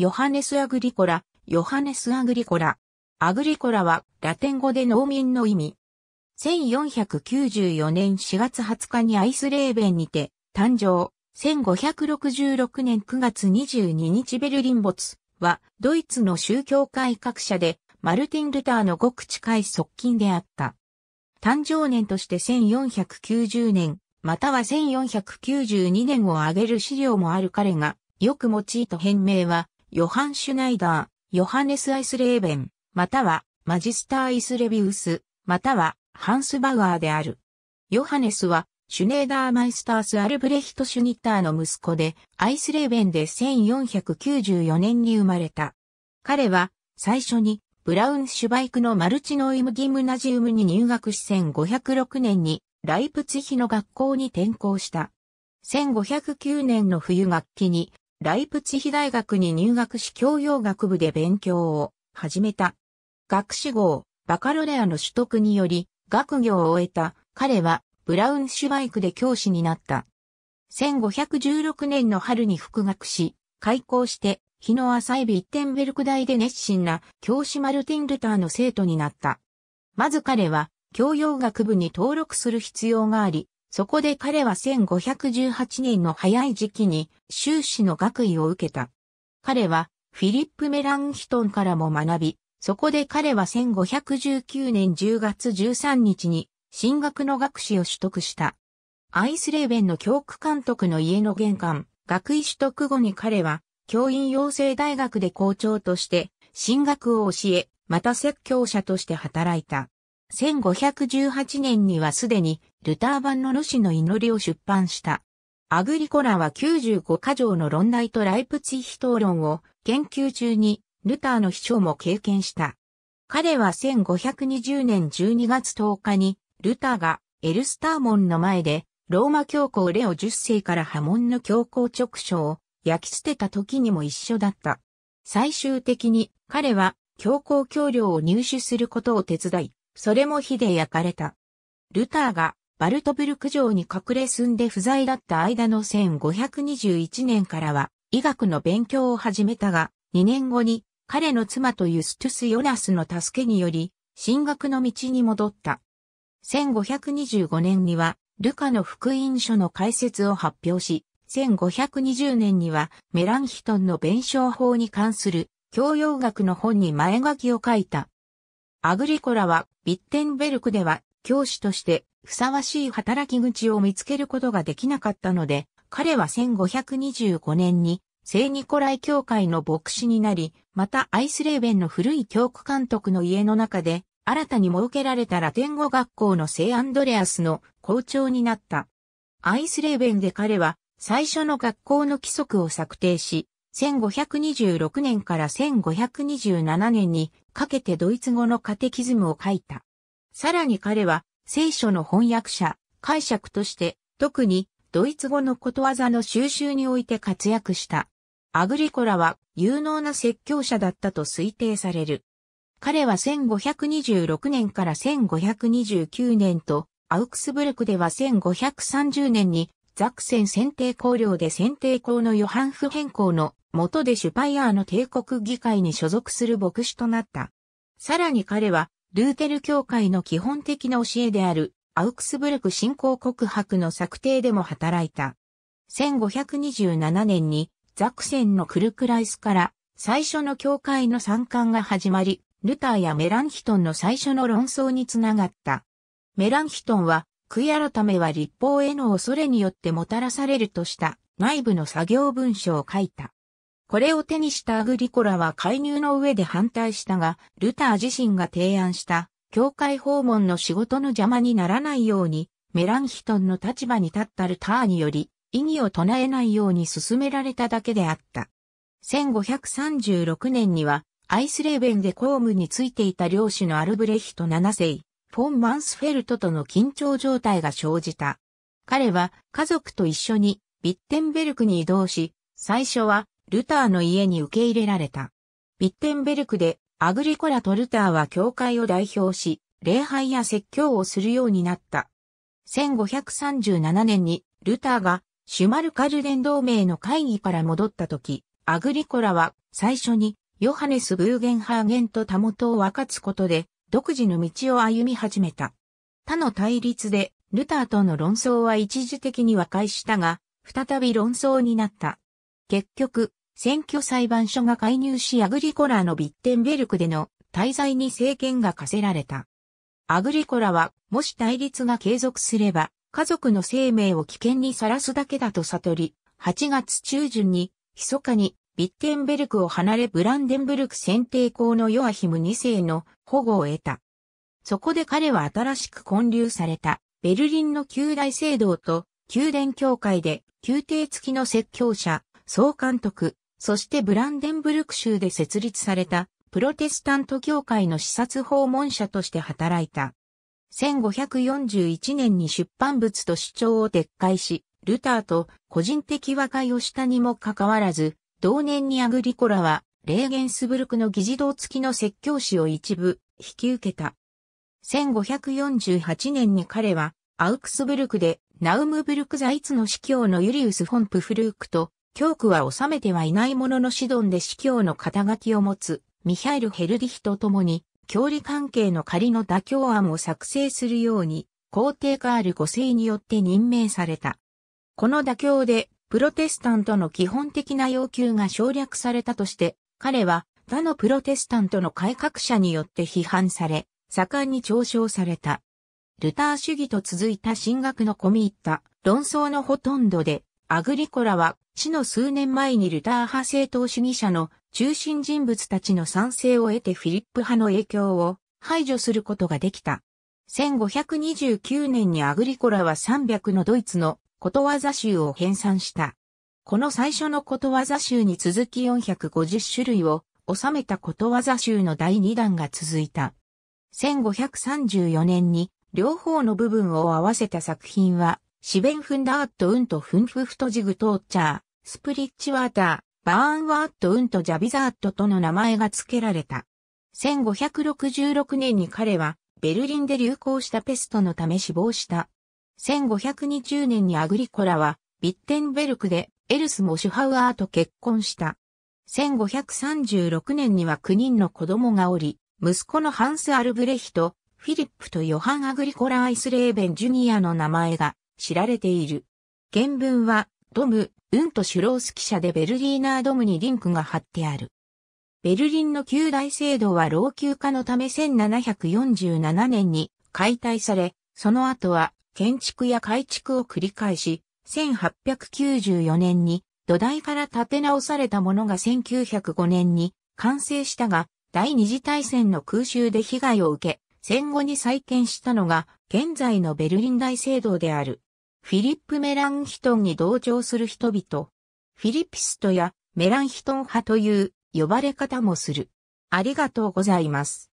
ヨハネス・アグリコラ、ヨハネス・アグリコラ。アグリコラはラテン語で農民の意味。1494年4月20日にアイスレーベンにて誕生。1566年9月22日ベルリン没はドイツの宗教改革者でマルティン・ルターのごく近い側近であった。誕生年として1490年、または1492年を挙げる資料もある彼がよく用いた変名はヨハン・シュナイダー、ヨハネス・アイスレーベン、またはマジスター・イスレビウス、またはハンス・バウアーである。ヨハネスはシュネーダー・マイスタース・アルブレヒト・シュニッターの息子で、アイスレーベンで1494年に生まれた。彼は、最初に、ブラウン・シュバイクのマルチノイム・ギムナジウムに入学し1506年に、ライプツヒの学校に転校した。1509年の冬学期に、ライプツヒ大学に入学し教養学部で勉強を始めた。学士号、バカロレアの取得により、学業を終えた彼はブラウンシュバイクで教師になった。1516年の春に復学し、開校して、日の浅いビッテンベルク大で熱心な教師マルティン・ルターの生徒になった。まず彼は、教養学部に登録する必要があり、そこで彼は1518年の早い時期に修士の学位を受けた。彼はフィリップ・メランヒトンからも学び、そこで彼は1519年10月13日に進学の学士を取得した。アイスレーベンの教区監督の家の玄関、学位取得後に彼は教員養成大学で校長として進学を教え、また説教者として働いた。1518年にはすでにルター版のロシの祈りを出版した。アグリコラは95箇条の論題とライプツィヒ討論を研究中にルターの秘書も経験した。彼は1520年12月10日にルターがエルスターモンの前でローマ教皇レオ10世から波紋の教皇直書を焼き捨てた時にも一緒だった。最終的に彼は教皇教領を入手することを手伝い、それも火で焼かれた。ルターがバルトブルク城に隠れ住んで不在だった間の1521年からは医学の勉強を始めたが、2年後に彼の妻とユストゥス・ヨナスの助けにより、進学の道に戻った。1525年には、ルカの福音書の解説を発表し、1520年にはメランヒトンの弁証法に関する教養学の本に前書きを書いた。アグリコラは、ビッテンベルクでは、教師として、ふさわしい働き口を見つけることができなかったので、彼は1525年に、聖ニコライ教会の牧師になり、またアイスレーベンの古い教区監督の家の中で、新たに設けられたラテン語学校の聖アンドレアスの校長になった。アイスレーベンで彼は、最初の学校の規則を策定し、1526年から1527年にかけてドイツ語のカテキズムを書いた。さらに彼は、聖書の翻訳者、解釈として、特に、ドイツ語のことわざの収集において活躍した。アグリコラは有能な説教者だったと推定される。彼は1526年から1529年と、アウクスブルクでは1530年にザクセン選定公領で選定公のヨハンフ変更の元でシュパイアーの帝国議会に所属する牧師となった。さらに彼は、ルーテル教会の基本的な教えである、アウクスブルク信仰告白の策定でも働いた。1527年に、ザクセンのクルクライスから最初の教会の参観が始まり、ルターやメランヒトンの最初の論争につながった。メランヒトンは悔い改めは立法への恐れによってもたらされるとした内部の作業文書を書いた。これを手にしたアグリコラは介入の上で反対したが、ルター自身が提案した教会訪問の仕事の邪魔にならないように、メランヒトンの立場に立ったルターにより、意義を唱えないように進められただけであった。1536年には、アイスレーベンで公務についていた領主のアルブレヒト7世、フォン・マンスフェルトとの緊張状態が生じた。彼は家族と一緒にビッテンベルクに移動し、最初はルターの家に受け入れられた。ビッテンベルクでアグリコラとルターは教会を代表し、礼拝や説教をするようになった。1537年にルターがシュマルカルデン同盟の会議から戻った時、アグリコラは最初にヨハネス・ブーゲンハーゲンとたもとを分かつことで独自の道を歩み始めた。他の対立で、ルターとの論争は一時的に和解したが、再び論争になった。結局、選挙裁判所が介入しアグリコラのビッテンベルクでの滞在に政権が課せられた。アグリコラは、もし対立が継続すれば、家族の生命を危険にさらすだけだと悟り、8月中旬に、密かにビッテンベルクを離れブランデンブルク選定校のヨアヒム2世の保護を得た。そこで彼は新しく建立されたベルリンの旧大聖堂と宮殿教会で宮廷付きの説教者、総監督、そしてブランデンブルク州で設立されたプロテスタント教会の視察訪問者として働いた。1541年に出版物と主張を撤回し、ルターと個人的和解をしたにもかかわらず、同年にアグリコラは、レーゲンスブルクの議事堂付きの説教師を一部、引き受けた。1548年に彼は、アウクスブルクで、ナウムブルクザイツの司教のユリウス・フォンプフルークと、教区は治めてはいないもののシドンで司教の肩書きを持つ、ミハイル・ヘルディヒと共に、教理関係の仮の妥協案を作成するように、皇帝カール5世によって任命された。この妥協で、プロテスタントの基本的な要求が省略されたとして、彼は他のプロテスタントの改革者によって批判され、盛んに嘲笑された。ルター主義と続いた進学の込み入った論争のほとんどで、アグリコラは死の数年前にルター派政党主義者の中心人物たちの賛成を得てフィリップ派の影響を排除することができた。1529年にアグリコラは300のドイツのことわざ集を編纂した。この最初のことわざ集に続き450種類を収めたことわざ集の第2弾が続いた。1534年に両方の部分を合わせた作品は、シベンフンダーットウントフンフフトジグトーチャー、スプリッチワーター、バーンワーットウントジャビザーットとの名前が付けられた。1566年に彼は、ベルリンで流行したペストのため死亡した。1520年にアグリコラは、ビッテンベルクでエルスモシュハウアーと結婚した。1536年には9人の子供がおり、息子のハンス・アルブレヒト、フィリップとヨハン・アグリコラ・アイスレーベン・ジュニアの名前が知られている。原文は、ドム、ウント・シュロース記者でベルリーナードムにリンクが貼ってある。ベルリンの旧大制度は老朽化のため1747年に解体され、その後は建築や改築を繰り返し、1894年に土台から建て直されたものが1905年に完成したが、第二次大戦の空襲で被害を受け、戦後に再建したのが現在のベルリン大聖堂である。フィリップ・メランヒトンに同調する人々。フィリピストやメランヒトン派という呼ばれ方もする。ありがとうございます。